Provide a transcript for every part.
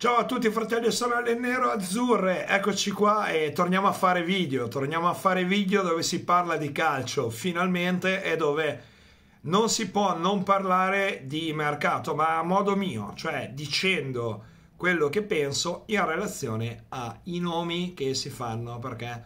Ciao a tutti fratelli e sorelle nero-azzurre, eccoci qua e torniamo a fare video, torniamo a fare video dove si parla di calcio finalmente e dove non si può non parlare di mercato, ma a modo mio, cioè dicendo quello che penso in relazione ai nomi che si fanno perché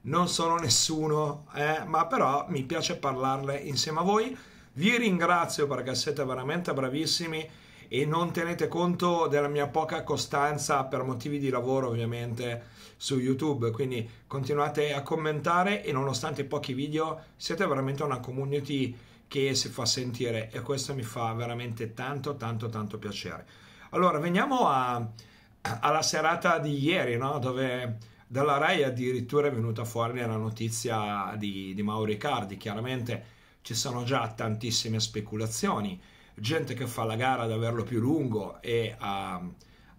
non sono nessuno, eh, ma però mi piace parlarle insieme a voi. Vi ringrazio perché siete veramente bravissimi e non tenete conto della mia poca costanza per motivi di lavoro ovviamente su YouTube, quindi continuate a commentare e nonostante pochi video siete veramente una community che si fa sentire e questo mi fa veramente tanto tanto tanto piacere. Allora veniamo a, alla serata di ieri, no? dove dalla RAI addirittura è venuta fuori la notizia di, di Mauro Icardi, chiaramente ci sono già tantissime speculazioni gente che fa la gara ad averlo più lungo e a,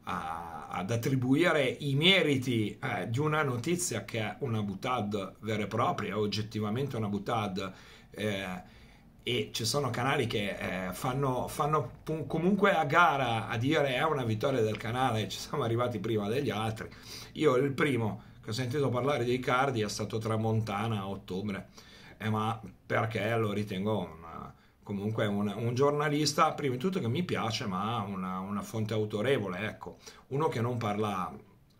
a, ad attribuire i meriti eh, di una notizia che è una butad vera e propria, oggettivamente una butad. Eh, e ci sono canali che eh, fanno, fanno comunque a gara a dire è una vittoria del canale, ci siamo arrivati prima degli altri. Io il primo che ho sentito parlare di cardi è stato Tramontana a ottobre, eh, ma perché lo ritengo comunque un, un, giornalista, prima di tutto che mi piace, ma una, una fonte autorevole, ecco, uno che non parla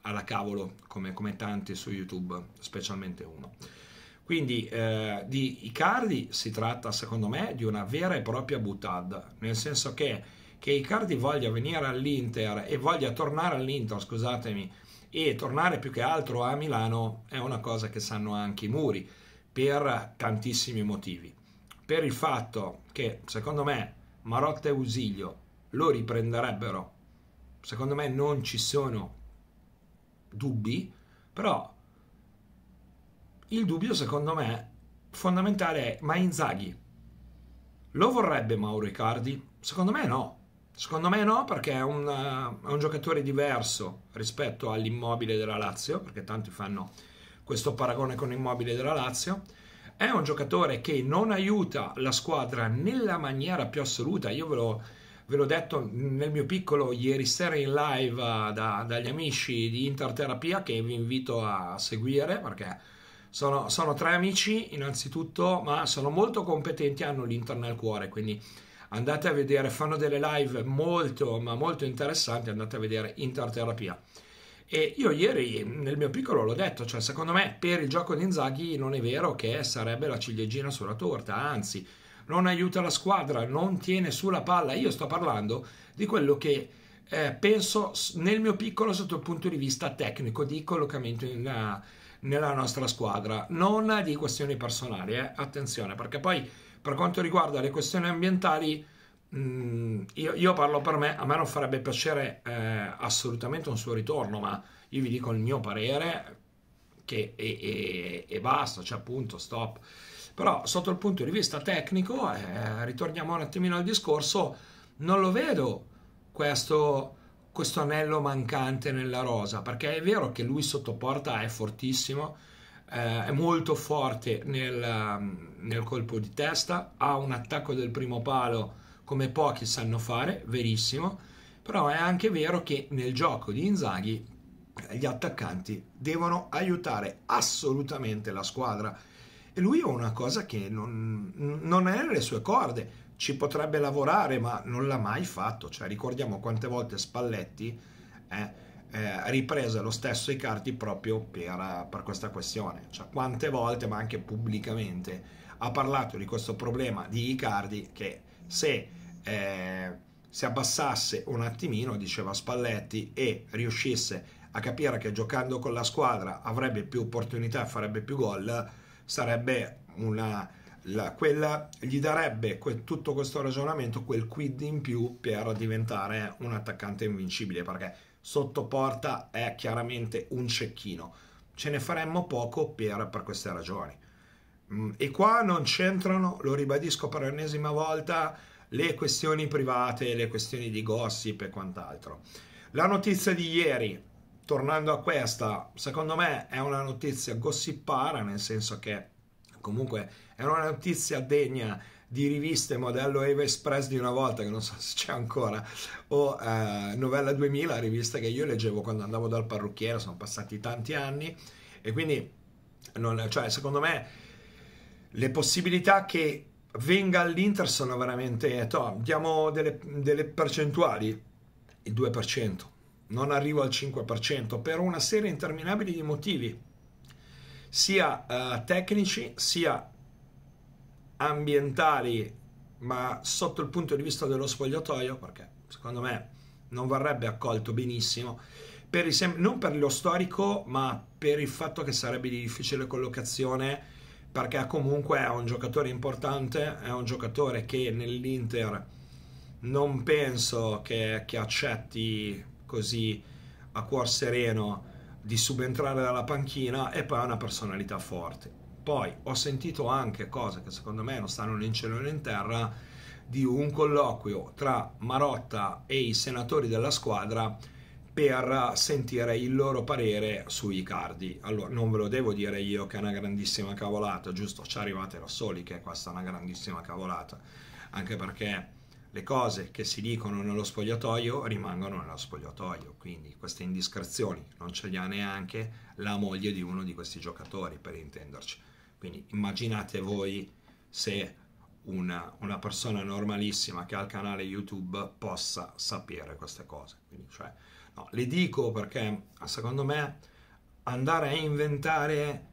alla cavolo come, come tanti su YouTube, specialmente uno. Quindi eh, di Icardi si tratta secondo me di una vera e propria butad, nel senso che, che Icardi voglia venire all'Inter e voglia tornare all'Inter, scusatemi, e tornare più che altro a Milano è una cosa che sanno anche i muri per tantissimi motivi per il fatto che secondo me Marotta e Usiglio lo riprenderebbero, secondo me non ci sono dubbi, però il dubbio secondo me fondamentale è ma Inzaghi lo vorrebbe Mauro Icardi? Secondo me no. Secondo me no perché è un, eh, è un giocatore diverso rispetto all'immobile della Lazio, perché tanti fanno questo paragone con l'immobile della Lazio è un giocatore che non aiuta la squadra nella maniera più assoluta. Io ve l'ho, ve l'ho detto nel mio piccolo ieri sera in live eh, da, dagli amici di Interterapia che vi invito a seguire perché sono, sono, tre amici innanzitutto, ma sono molto competenti, hanno l'Inter nel cuore, quindi andate a vedere, fanno delle live molto, ma molto interessanti, andate a vedere Interterapia. E io ieri nel mio piccolo l'ho detto, cioè secondo me per il gioco di Inzaghi non è vero che sarebbe la ciliegina sulla torta, anzi non aiuta la squadra, non tiene sulla palla. Io sto parlando di quello che eh, penso nel mio piccolo sotto il punto di vista tecnico di collocamento in, eh, nella nostra squadra, non di questioni personali, eh. attenzione, perché poi per quanto riguarda le questioni ambientali Mm, io, io, parlo per me, a me non farebbe piacere eh, assolutamente un suo ritorno, ma io vi dico il mio parere che, e, e, e basta, cioè appunto, stop. Però sotto il punto di vista tecnico, eh, ritorniamo un attimino al discorso, non lo vedo questo, questo anello mancante nella rosa, perché è vero che lui sotto porta è fortissimo, eh, è molto forte nel, nel colpo di testa, ha un attacco del primo palo come pochi sanno fare, verissimo, però è anche vero che nel gioco di Inzaghi eh, gli attaccanti devono aiutare assolutamente la squadra e lui è una cosa che non, non è nelle sue corde, ci potrebbe lavorare ma non l'ha mai fatto, cioè ricordiamo quante volte Spalletti eh, eh, riprese lo stesso Icardi proprio per, per questa questione, cioè quante volte ma anche pubblicamente ha parlato di questo problema di Icardi che se eh, si abbassasse un attimino, diceva Spalletti, e riuscisse a capire che giocando con la squadra avrebbe più opportunità e farebbe più gol, sarebbe una... La, quella gli darebbe que, tutto questo ragionamento, quel quid in più per diventare un attaccante invincibile, perché sotto porta è chiaramente un cecchino. Ce ne faremmo poco per, per queste ragioni. Mm, e qua non c'entrano, lo ribadisco per l'ennesima volta, le questioni private, le questioni di gossip e quant'altro. La notizia di ieri, tornando a questa, secondo me è una notizia gossipara, nel senso che comunque è una notizia degna di riviste modello Eva Express di una volta, che non so se c'è ancora, o eh, Novella 2000, rivista che io leggevo quando andavo dal parrucchiere, sono passati tanti anni, e quindi, non, cioè, secondo me, le possibilità che venga all'Inter sono veramente... Eh, Toh, diamo delle, delle percentuali, il 2%, non arrivo al 5%, per una serie interminabile di motivi, sia eh, tecnici, sia ambientali, ma sotto il punto di vista dello spogliatoio, perché secondo me non varrebbe accolto benissimo, per il, non per lo storico, ma per il fatto che sarebbe di difficile collocazione perché comunque è un giocatore importante, è un giocatore che nell'Inter non penso che, che accetti così a cuor sereno di subentrare dalla panchina e poi ha una personalità forte. Poi ho sentito anche cose che secondo me non stanno né in cielo né in terra di un colloquio tra Marotta e i senatori della squadra per sentire il loro parere sui cardi. Allora, non ve lo devo dire io che è una grandissima cavolata, giusto? Ci arrivate da soli che questa è una grandissima cavolata, anche perché le cose che si dicono nello spogliatoio rimangono nello spogliatoio, quindi queste indiscrezioni non ce le ha neanche la moglie di uno di questi giocatori, per intenderci. Quindi immaginate voi se una, una, persona normalissima che ha il canale YouTube possa sapere queste cose. Quindi, cioè, no, le dico perché secondo me andare a inventare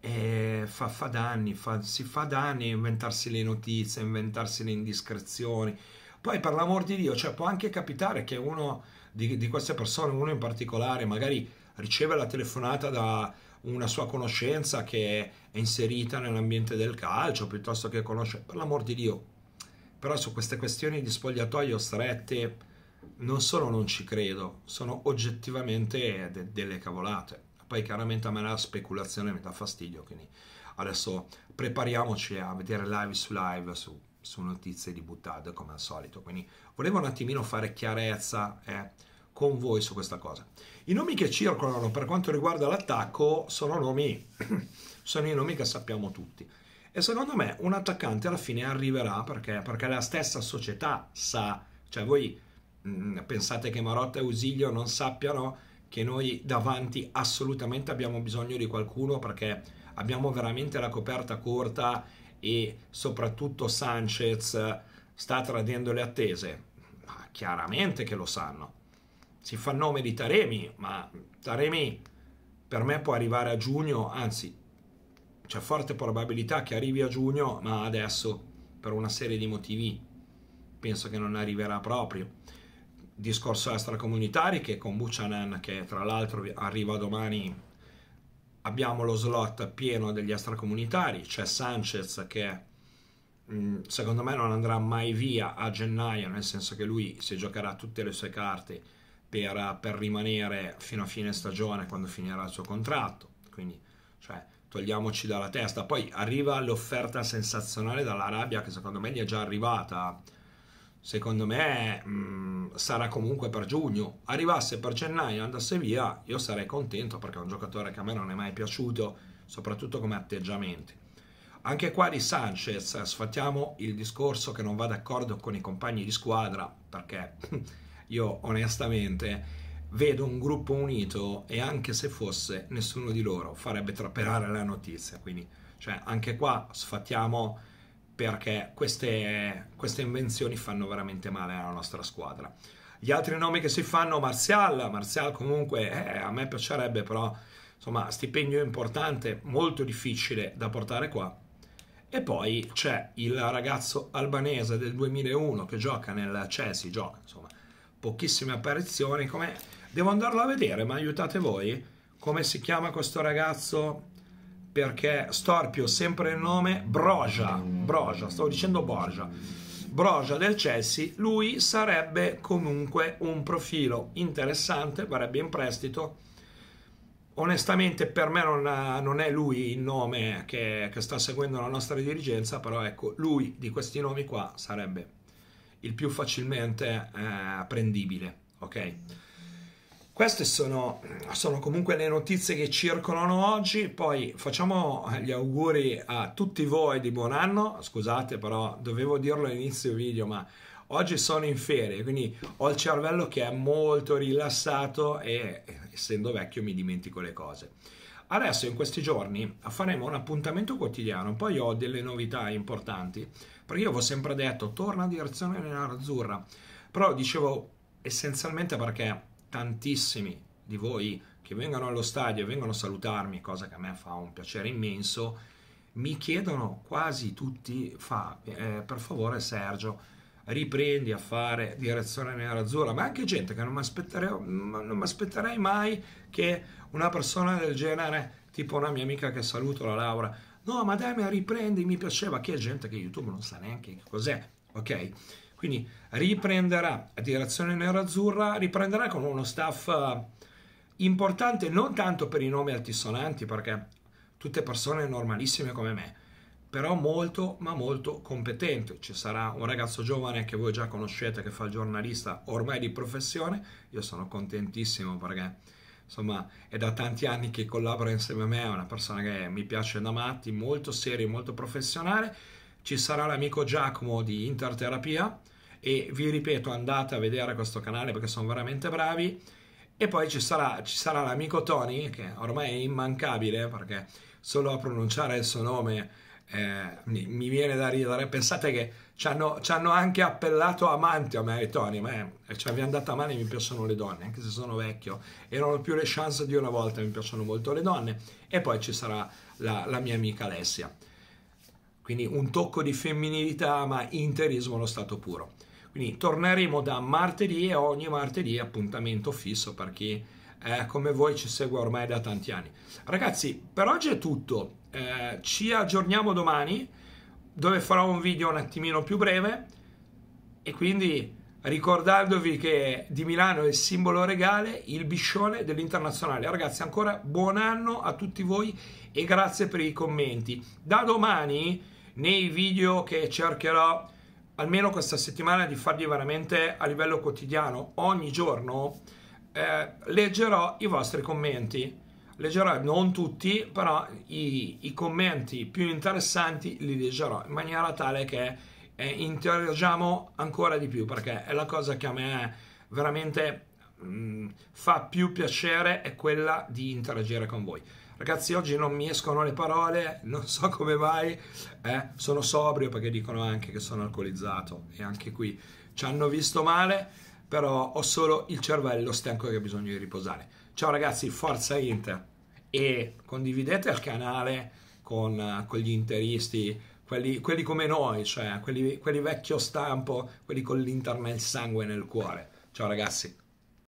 eh, fa, fa, danni, fa, si fa danni a inventarsi le notizie, inventarsi le indiscrezioni. Poi per l'amor di Dio, cioè, può anche capitare che uno di, di queste persone, uno in particolare, magari riceve la telefonata da, una sua conoscenza che è inserita nell'ambiente del calcio piuttosto che conosce, per l'amor di Dio. Però su queste questioni di spogliatoio strette non solo non ci credo, sono oggettivamente de- delle cavolate. Poi chiaramente a me la speculazione mi dà fastidio, quindi adesso prepariamoci a vedere live su live su, su notizie di Buttad come al solito. Quindi volevo un attimino fare chiarezza. Eh con voi su questa cosa. I nomi che circolano per quanto riguarda l'attacco sono nomi, sono i nomi che sappiamo tutti. E secondo me un attaccante alla fine arriverà perché, perché la stessa società sa, cioè voi mh, mm, pensate che Marotta e Ausilio non sappiano che noi davanti assolutamente abbiamo bisogno di qualcuno perché abbiamo veramente la coperta corta e soprattutto Sanchez sta tradendo le attese. Ma chiaramente che lo sanno si fa nome di Taremi, ma Taremi per me può arrivare a giugno, anzi c'è forte probabilità che arrivi a giugno, ma adesso per una serie di motivi penso che non arriverà proprio. Discorso extracomunitari che con Buchanan, che tra l'altro arriva domani, abbiamo lo slot pieno degli extracomunitari, c'è Sanchez che mm, secondo me non andrà mai via a gennaio, nel senso che lui si giocherà tutte le sue carte per, per, rimanere fino a fine stagione quando finirà il suo contratto. Quindi, cioè, togliamoci dalla testa. Poi arriva l'offerta sensazionale dall'Arabia che secondo me gli è già arrivata. Secondo me mh, mm, sarà comunque per giugno. Arrivasse per gennaio e andasse via, io sarei contento perché è un giocatore che a me non è mai piaciuto, soprattutto come atteggiamenti. Anche qua di Sanchez sfattiamo il discorso che non va d'accordo con i compagni di squadra perché io onestamente vedo un gruppo unito e anche se fosse nessuno di loro farebbe trapelare la notizia, quindi cioè, anche qua sfattiamo perché queste, queste invenzioni fanno veramente male alla nostra squadra. Gli altri nomi che si fanno, Marcial Marcial comunque eh, a me piacerebbe però, insomma, stipendio importante, molto difficile da portare qua. E poi c'è il ragazzo albanese del 2001 che gioca nel Chelsea, gioca insomma pochissime apparizioni. Come... Devo andarlo a vedere, ma aiutate voi. Come si chiama questo ragazzo? Perché Storpio, sempre il nome, Broja, Broja, stavo dicendo Borgia. Broja del Chelsea, lui sarebbe comunque un profilo interessante, varrebbe in prestito. Onestamente per me non, non è lui il nome che, che sta seguendo la nostra dirigenza, però ecco, lui di questi nomi qua sarebbe il più facilmente eh, prendibile. Ok? Queste sono, sono, comunque le notizie che circolano oggi, poi facciamo eh, gli auguri a tutti voi di buon anno, scusate però dovevo dirlo all'inizio video ma oggi sono in ferie quindi ho il cervello che è molto rilassato e eh, essendo vecchio mi dimentico le cose. Adesso in questi giorni faremo un appuntamento quotidiano, poi ho delle novità importanti, perché io avevo sempre detto torna a direzione nerazzurra, però dicevo essenzialmente perché tantissimi di voi che vengono allo stadio e vengono a salutarmi, cosa che a me fa un piacere immenso, mi chiedono quasi tutti, fa eh, per favore Sergio, riprendi a fare direzione nera azzurra, ma anche gente che non mi aspetterei mai che una persona del genere, tipo una mia amica che saluto, la Laura, no ma dai ma riprendi, mi piaceva, che è gente che YouTube non sa neanche cos'è, ok? Quindi riprenderà a direzione nera azzurra, riprenderà con uno staff eh, importante non tanto per i nomi altisonanti, perché tutte persone normalissime come me, però molto ma molto competente. Ci sarà un ragazzo giovane che voi già conoscete che fa il giornalista ormai di professione, io sono contentissimo perché insomma è da tanti anni che collabora insieme a me, è una persona che mi piace da matti, molto serio, molto professionale. Ci sarà l'amico Giacomo di Interterapia e vi ripeto andate a vedere questo canale perché sono veramente bravi. E poi ci sarà, ci sarà l'amico Tony che ormai è immancabile perché solo a pronunciare il suo nome eh, mi viene da ridere, pensate che ci hanno, anche appellato amante a me eh, e Tony, ma eh, cioè, vi è andata male mi piacciono le donne, anche se sono vecchio, erano più le chance di una volta, mi piacciono molto le donne, e poi ci sarà la, la mia amica Alessia. Quindi un tocco di femminilità, ma interismo allo stato puro. Quindi torneremo da martedì e ogni martedì appuntamento fisso per chi eh, come voi ci segue ormai da tanti anni. Ragazzi, per oggi è tutto. Eh, ci aggiorniamo domani, dove farò un video un attimino più breve. E quindi ricordandovi che di Milano è il simbolo regale, il biscione dell'internazionale. Ragazzi, ancora buon anno a tutti voi e grazie per i commenti. Da domani, nei video che cercherò almeno questa settimana di fargli veramente a livello quotidiano, ogni giorno eh, leggerò i vostri commenti. Leggerò non tutti, però i, i, commenti più interessanti li leggerò in maniera tale che eh, interagiamo ancora di più perché è la cosa che a me veramente mh, mm, fa più piacere è quella di interagire con voi. Ragazzi, oggi non mi escono le parole, non so come vai, eh, sono sobrio perché dicono anche che sono alcolizzato e anche qui ci hanno visto male però ho solo il cervello stanco che ha bisogno di riposare. Ciao ragazzi, forza Inter e condividete il canale con, con gli interisti, quelli, quelli, come noi, cioè quelli, quelli vecchio stampo, quelli con l'Inter nel sangue e nel cuore. Ciao ragazzi.